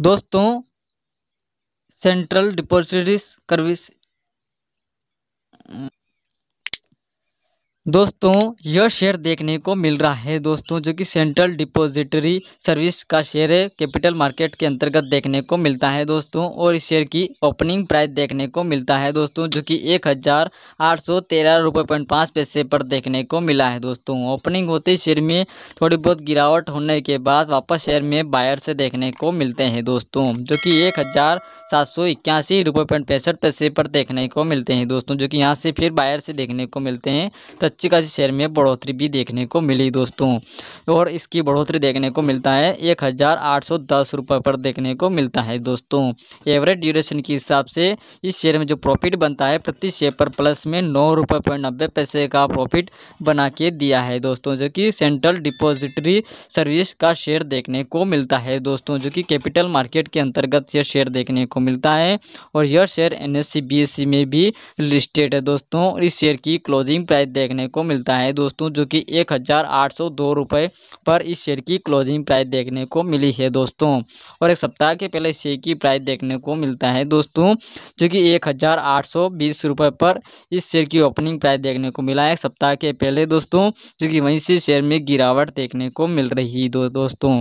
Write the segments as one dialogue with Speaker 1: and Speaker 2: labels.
Speaker 1: दोस्तों central depository service दोस्तों यह शेयर देखने को मिल रहा है दोस्तों जो कि सेंट्रल डिपॉजिटरी सर्विस का शेयर है कैपिटल मार्केट के अंतर्गत देखने को मिलता है दोस्तों और इस शेयर की ओपनिंग प्राइस देखने को मिलता है दोस्तों जो कि एक हज़ार आठ सौ तेरह रुपये पॉइंट पाँच पैसे पर देखने को मिला है दोस्तों ओपनिंग होते ही शेयर में थोड़ी बहुत गिरावट होने के बाद वापस शेयर में बायर से देखने को मिलते हैं दोस्तों जो कि एक हज़ार सात सौ इक्यासी रुपये पॉइंट पैंसठ पैसे पर देखने को मिलते हैं दोस्तों जो कि यहाँ से फिर बायर से देखने को मिलते हैं तो अच्छी खासी शेयर में बढ़ोतरी भी देखने को मिली दोस्तों और इसकी बढ़ोतरी देखने को मिलता है एक हज़ार आठ सौ दस रुपये पर देखने को मिलता है दोस्तों एवरेज ड्यूरेशन के हिसाब से इस शेयर में जो प्रॉफिट बनता है प्रति शेयर पर प्लस में नौ रुपये पॉइंट नब्बे पैसे का प्रॉफिट बना के दिया है दोस्तों जो कि सेंट्रल डिपोजिटरी सर्विस का शेयर देखने को मिलता है दोस्तों जो कि कैपिटल मार्केट के अंतर्गत यह शेयर देखने को मिलता है और यह शेयर एन एस में भी लिस्टेड है दोस्तों इस शेयर की क्लोजिंग प्राइस देखने को मिलता है दोस्तों जो कि एक रुपए पर इस शेयर की क्लोजिंग प्राइस देखने को मिली है दोस्तों और एक सप्ताह के पहले शेयर की प्राइस देखने को मिलता है दोस्तों जो कि एक रुपए पर इस शेयर की ओपनिंग प्राइस देखने को मिला है एक सप्ताह के पहले दोस्तों जो कि वहीं से शेयर में गिरावट देखने को मिल रही दो दोस्तों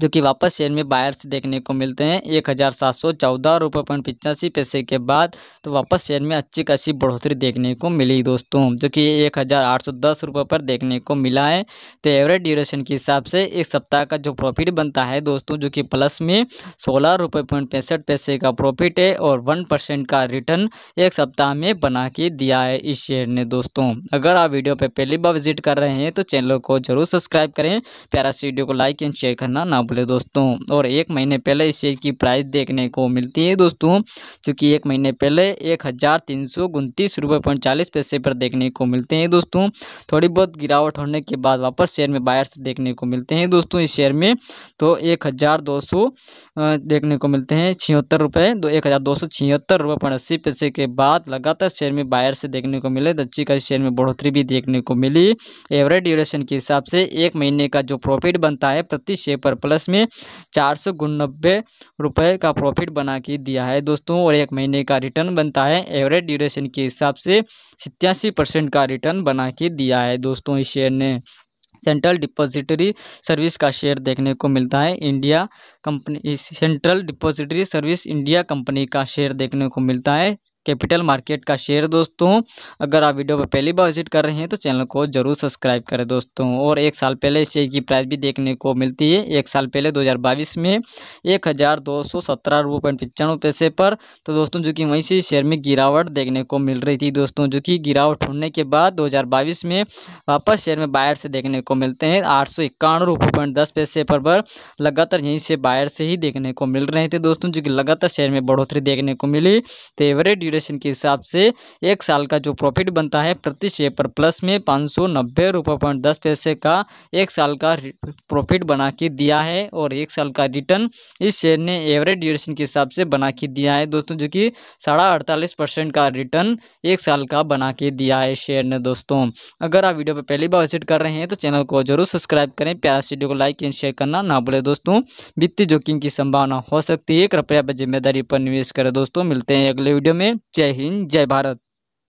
Speaker 1: जो कि वापस शेयर में बायर्स देखने को मिलते हैं एक हज़ार सात सौ चौदह रुपये पॉइंट पिचासी पैसे के बाद तो वापस शेयर में अच्छी खासी बढ़ोतरी देखने को मिली दोस्तों जो कि एक हज़ार आठ सौ दस रुपये पर देखने को मिला है तो एवरेज ड्यूरेशन के हिसाब से एक सप्ताह का जो प्रॉफिट बनता है दोस्तों जो कि प्लस में सोलह रुपये पॉइंट पैंसठ पैसे का प्रॉफिट है और वन परसेंट का रिटर्न एक सप्ताह में बना के दिया है इस शेयर ने दोस्तों अगर आप वीडियो पर पहली बार विजिट कर रहे हैं तो चैनल को जरूर सब्सक्राइब करें प्यारा सी वीडियो को लाइक एंड शेयर करना ना बोले दोस्तों और एक महीने पहले इस शेयर की प्राइस देखने को मिलती है दोस्तों क्योंकि एक महीने पहले एक हज़ार तीन सौ उनतीस रुपये पॉइंट चालीस पैसे पर देखने को मिलते हैं दोस्तों थोड़ी बहुत गिरावट होने के बाद वापस शेयर में बायर्स देखने को मिलते हैं दोस्तों इस शेयर में तो एक हज़ार दो सौ देखने को मिलते हैं छिहत्तर रुपये दो तो एक हज़ार दो सौ छिहत्तर रुपये पॉइंट अस्सी पैसे के बाद लगातार शेयर में बायर से देखने को मिले दच्ची का शेयर में बढ़ोतरी भी देखने को मिली एवरेज ड्यूरेशन के हिसाब से एक महीने का जो प्रॉफिट बनता है प्रति शेयर पर प्लस दस में चार सौ नब्बे रुपये का प्रॉफिट बना के दिया है दोस्तों और एक महीने का रिटर्न बनता है एवरेज ड्यूरेशन के हिसाब से सत्यासी परसेंट का रिटर्न बना के दिया है दोस्तों इस शेयर ने सेंट्रल डिपॉजिटरी सर्विस का शेयर देखने को मिलता है India company central depository service India company का शेयर देखने को मिलता है कैपिटल मार्केट का शेयर दोस्तों अगर आप वीडियो पर पहली बार विजिट कर रहे हैं तो चैनल को जरूर सब्सक्राइब करें दोस्तों और एक साल पहले इस शेयर की प्राइस भी देखने को मिलती है एक साल पहले 2022 में एक हज़ार दो सौ सत्रह रुपये पॉइंट पचानवे पैसे पर तो दोस्तों जो कि वहीं से शेयर में गिरावट देखने को मिल रही थी दोस्तों जो कि गिरावट होने के बाद दो में वापस शेयर में बायर से देखने को मिलते हैं आठ सौ पैसे पर, पर लगातार यहीं से बायर से ही देखने को मिल रहे थे दोस्तों जो कि लगातार शेयर में बढ़ोतरी देखने को मिली तो एवरेज ड्यूरेशन के हिसाब से एक साल का जो प्रॉफिट बनता है प्रति शेयर पर प्लस में पाँच सौ नब्बे रुपये पॉइंट दस पैसे का एक साल का प्रॉफिट बना के दिया है और एक साल का रिटर्न इस शेयर ने एवरेज ड्यूरेशन के हिसाब से बना के दिया है दोस्तों जो कि साढ़ा अड़तालीस परसेंट का रिटर्न एक साल का बना के दिया है शेयर ने दोस्तों अगर आप वीडियो पर पहली बार विजिट कर रहे हैं तो चैनल को जरूर सब्सक्राइब करें प्यारा वीडियो को लाइक एंड शेयर करना ना भूलें दोस्तों वित्तीय जोखिम की संभावना हो सकती है कृपया जिम्मेदारी पर निवेश करें दोस्तों मिलते हैं अगले वीडियो में जय हिंद जय भारत